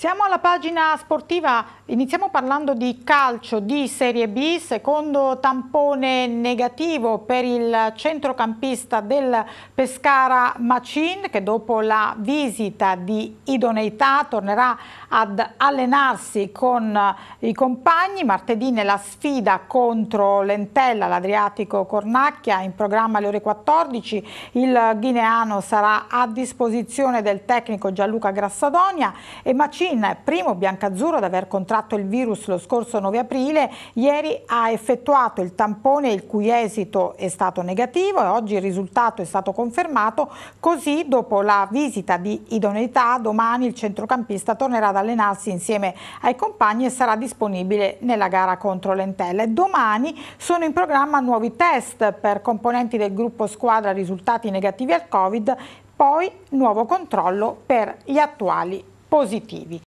Siamo alla pagina sportiva, iniziamo parlando di calcio di Serie B, secondo tampone negativo per il centrocampista del Pescara Macin che dopo la visita di idoneità tornerà ad allenarsi con i compagni. Martedì nella sfida contro l'Entella, l'Adriatico Cornacchia, in programma alle ore 14. Il ghineano sarà a disposizione del tecnico Gianluca Grassadonia e Macin Putin, primo biancazzurro ad aver contratto il virus lo scorso 9 aprile, ieri ha effettuato il tampone il cui esito è stato negativo e oggi il risultato è stato confermato, così dopo la visita di idoneità domani il centrocampista tornerà ad allenarsi insieme ai compagni e sarà disponibile nella gara contro l'Entelle. Domani sono in programma nuovi test per componenti del gruppo squadra risultati negativi al Covid poi nuovo controllo per gli attuali positivi.